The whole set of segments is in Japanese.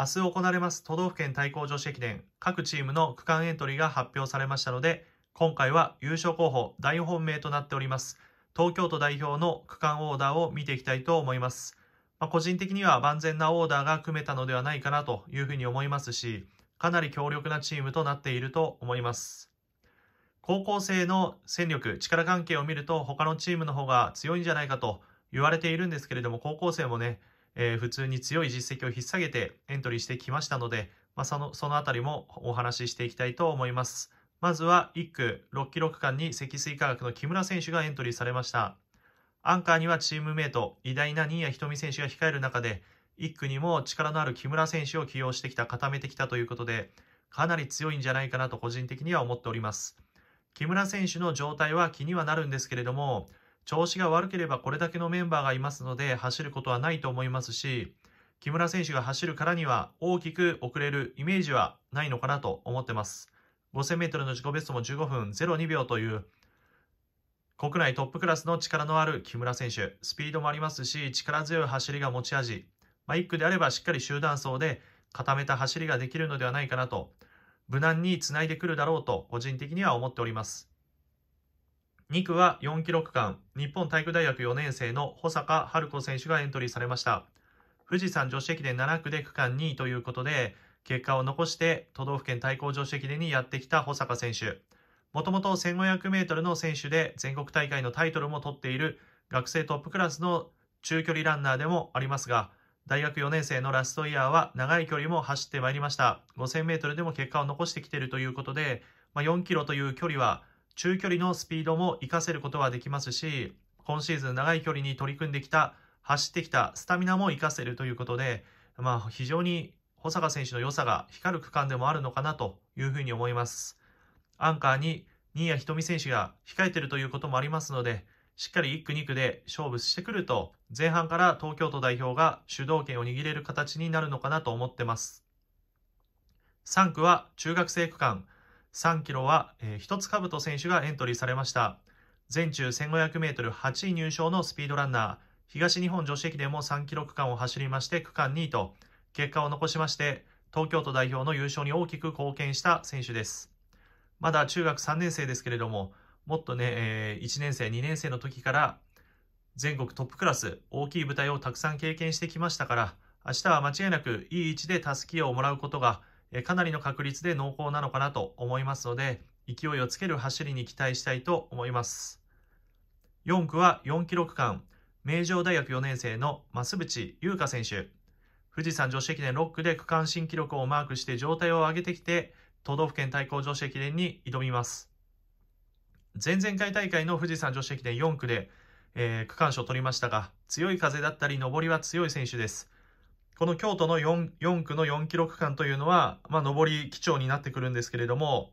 明日行われます都道府県対抗女子駅伝各チームの区間エントリーが発表されましたので今回は優勝候補大本命となっております東京都代表の区間オーダーを見ていきたいと思います、まあ、個人的には万全なオーダーが組めたのではないかなというふうに思いますしかなり強力なチームとなっていると思います高校生の戦力力関係を見ると他のチームの方が強いんじゃないかと言われているんですけれども高校生もねえー、普通に強い実績を引っ提げてエントリーしてきましたので、まあ、その、そのあたりもお話ししていきたいと思います。まずは1区、6キロ区間に積水化学の木村選手がエントリーされました。アンカーにはチームメイト、偉大な新谷仁美選手が控える中で、1区にも力のある木村選手を起用してきた、固めてきたということで、かなり強いんじゃないかなと個人的には思っております。木村選手の状態は気にはなるんですけれども、調子が悪ければこれだけのメンバーがいますので走ることはないと思いますし、木村選手が走るからには大きく遅れるイメージはないのかなと思ってます。5000メートルの自己ベストも15分02秒という国内トップクラスの力のある木村選手、スピードもありますし、力強い走りが持ち味。まあ、1区であればしっかり集団走で固めた走りができるのではないかなと、無難につないでくるだろうと個人的には思っております。2区は4ロ区間、日本体育大学4年生の保坂春子選手がエントリーされました。富士山女子駅伝7区で区間2位ということで、結果を残して都道府県対抗女子駅伝にやってきた保坂選手。もともと1500メートルの選手で全国大会のタイトルも取っている学生トップクラスの中距離ランナーでもありますが、大学4年生のラストイヤーは長い距離も走ってまいりました。5000メートルでも結果を残してきているということで、まあ、4キロという距離は中距離のスピードも活かせることはできますし、今シーズン長い距離に取り組んできた、走ってきたスタミナも活かせるということで、まあ、非常に保坂選手の良さが光る区間でもあるのかなというふうに思います。アンカーに新谷仁美選手が控えているということもありますので、しっかり1区2区で勝負してくると、前半から東京都代表が主導権を握れる形になるのかなと思ってます。3区は中学生区間、3キロは、えー、一つかぶと選手がエントリーされました。全中1500メートル8位入賞のスピードランナー、東日本女子駅でも3キロ区間を走りまして区間2位と、結果を残しまして、東京都代表の優勝に大きく貢献した選手です。まだ中学3年生ですけれども、もっとね、えー、1年生、2年生の時から全国トップクラス、大きい舞台をたくさん経験してきましたから、明日は間違いなくいい位置でたすきをもらうことがかなりの確率で濃厚なのかなと思いますので、勢いをつける走りに期待したいと思います。4区は4記録間、名城大学4年生の増渕優香選手。富士山女子駅伝6区で区間新記録をマークして状態を上げてきて、都道府県対抗女子駅伝に挑みます。前々回大会の富士山女子駅伝4区で、えー、区間賞を取りましたが、強い風だったり、上りは強い選手です。この京都の 4, 4区の4キロ区間というのは、まあ、上り基調になってくるんですけれども、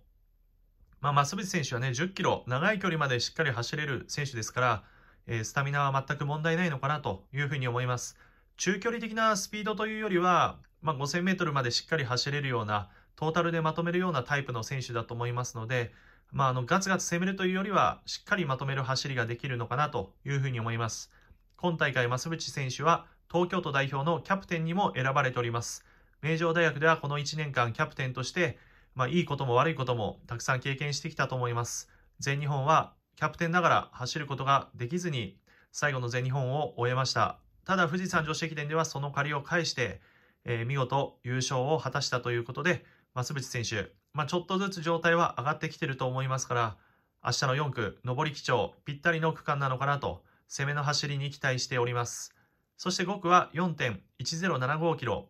まあ、増渕選手はね、10キロ、長い距離までしっかり走れる選手ですから、えー、スタミナは全く問題ないのかなというふうに思います。中距離的なスピードというよりは、まあ、5000メートルまでしっかり走れるような、トータルでまとめるようなタイプの選手だと思いますので、まあ、あのガツガツ攻めるというよりは、しっかりまとめる走りができるのかなというふうに思います。今大会、増渕選手は、東京都代表のキャプテンにも選ばれております。名城大学ではこの1年間キャプテンとして、まあ、いいことも悪いこともたくさん経験してきたと思います。全日本はキャプテンながら走ることができずに最後の全日本を終えました。ただ富士山女子駅伝ではその借りを返して、えー、見事優勝を果たしたということで、増渕選手、まあ、ちょっとずつ状態は上がってきてると思いますから、明日の4区、上り基調、ぴったりの区間なのかなと、攻めの走りに期待しております。そして5区は 4.1075km。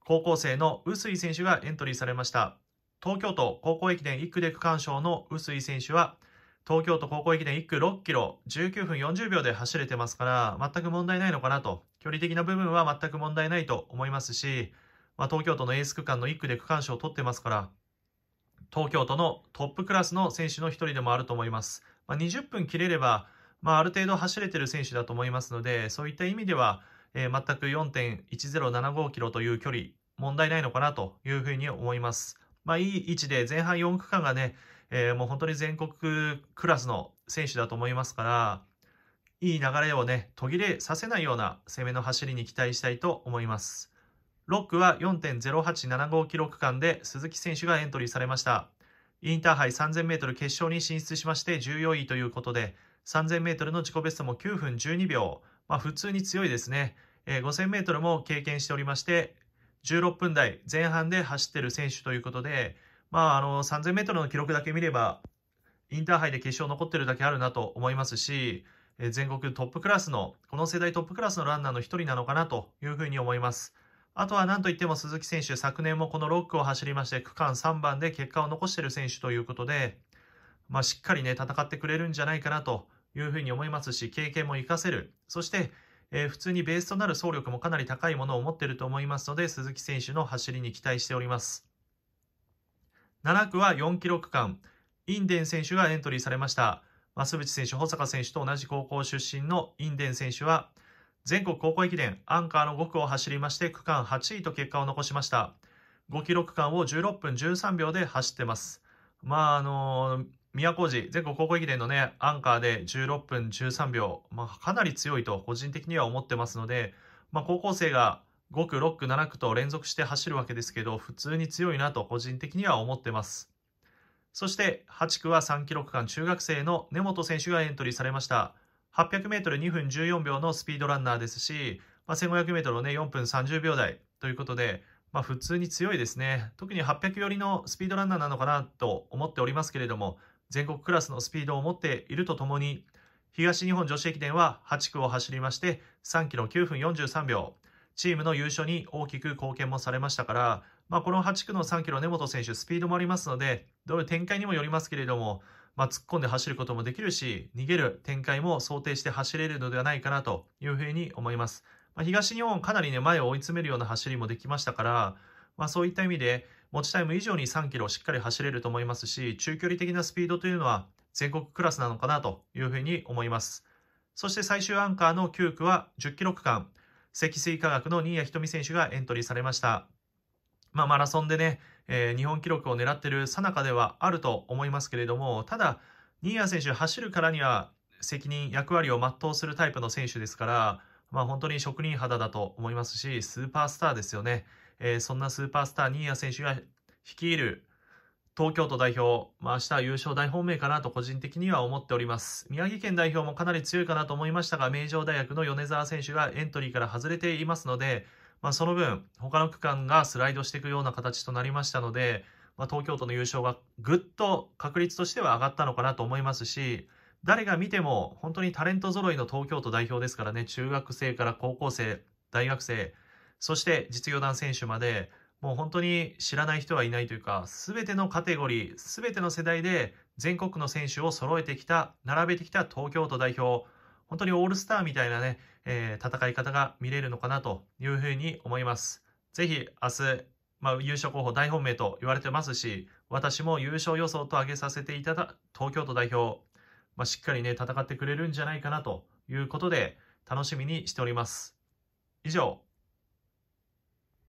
高校生の臼井選手がエントリーされました。東京都高校駅伝1区で区間賞の臼井選手は、東京都高校駅伝1区6キロ、19分40秒で走れてますから、全く問題ないのかなと、距離的な部分は全く問題ないと思いますし、まあ、東京都のエース区間の1区で区間賞を取ってますから、東京都のトップクラスの選手の1人でもあると思います。まあ、20分切れれば、まあ、ある程度走れてる選手だと思いますので、そういった意味では、えー、全く4.1075キロという距離、問題ないのかなというふうに思います。まあ、いい位置で、前半4区間がね、えー、もう本当に全国クラスの選手だと思いますから、いい流れをね、途切れさせないような攻めの走りに期待したいと思います。6区は4.0875キロ区間で鈴木選手がエントリーされました。インターハイ3000メートル決勝に進出しまして14位ということで、3000m の自己ベストも9分12秒、まあ、普通に強いですね、えー、5000m も経験しておりまして16分台前半で走ってる選手ということで、まあ、あの 3000m の記録だけ見ればインターハイで決勝残ってるだけあるなと思いますし、え全国トップクラスのこの世代トップクラスのランナーの1人なのかなというふうに思います。あとは何といっても鈴木選手、昨年もこの6区を走りまして、区間3番で結果を残している選手ということで、まあ、しっかりね、戦ってくれるんじゃないかなというふうに思いますし、経験も活かせる。そして、えー、普通にベースとなる走力もかなり高いものを持っていると思いますので、鈴木選手の走りに期待しております。7区は4キロ区間、インデン選手がエントリーされました。増渕選手、保坂選手と同じ高校出身のインデン選手は、全国高校駅伝アンカーの5区を走りまして、区間8位と結果を残しました。5キロ区間を16分13秒で走ってます。まあ、あのー宮古寺、全国高校駅伝のね、アンカーで16分13秒、まあ、かなり強いと個人的には思ってますので、まあ、高校生が5区、6区、7区と連続して走るわけですけど、普通に強いなと個人的には思ってます。そして8区は3記録間中学生の根本選手がエントリーされました。800m2 分14秒のスピードランナーですし、まあ、1500m をね、4分30秒台ということで、まあ、普通に強いですね。特に800寄りのスピードランナーなのかなと思っておりますけれども、全国クラスのスピードを持っているとともに、東日本女子駅伝は8区を走りまして、3キロ9分43秒、チームの優勝に大きく貢献もされましたから、まあ、この8区の3キロ、根本選手、スピードもありますので、どういう展開にもよりますけれども、まあ、突っ込んで走ることもできるし、逃げる展開も想定して走れるのではないかなというふうに思います。まあ、東日本、かなりね、前を追い詰めるような走りもできましたから、まあ、そういった意味で、持ちタイム以上に3キロしっかり走れると思いますし、中距離的なスピードというのは全国クラスなのかなというふうに思います。そして最終アンカーの9区は10キロ区間、積水化学の新谷仁美選手がエントリーされました。まあ、マラソンでね、えー、日本記録を狙ってるさなかではあると思いますけれども、ただ、新谷選手走るからには責任、役割を全うするタイプの選手ですから、まあ、本当に職人肌だと思いますし、スーパースターですよね。えー、そんなスーパースター新谷選手が率いる東京都代表、まあ、明日優勝大本命かなと個人的には思っております。宮城県代表もかなり強いかなと思いましたが、名城大学の米沢選手がエントリーから外れていますので、まあ、その分、他の区間がスライドしていくような形となりましたので、まあ、東京都の優勝がぐっと確率としては上がったのかなと思いますし、誰が見ても本当にタレント揃いの東京都代表ですからね、中学生から高校生、大学生、そして実業団選手まで、もう本当に知らない人はいないというか、すべてのカテゴリー、すべての世代で全国の選手を揃えてきた、並べてきた東京都代表、本当にオールスターみたいなね、えー、戦い方が見れるのかなというふうに思います。ぜひ明日、まあ、優勝候補大本命と言われてますし、私も優勝予想と挙げさせていただ、東京都代表、まあ、しっかりね、戦ってくれるんじゃないかなということで、楽しみにしております。以上、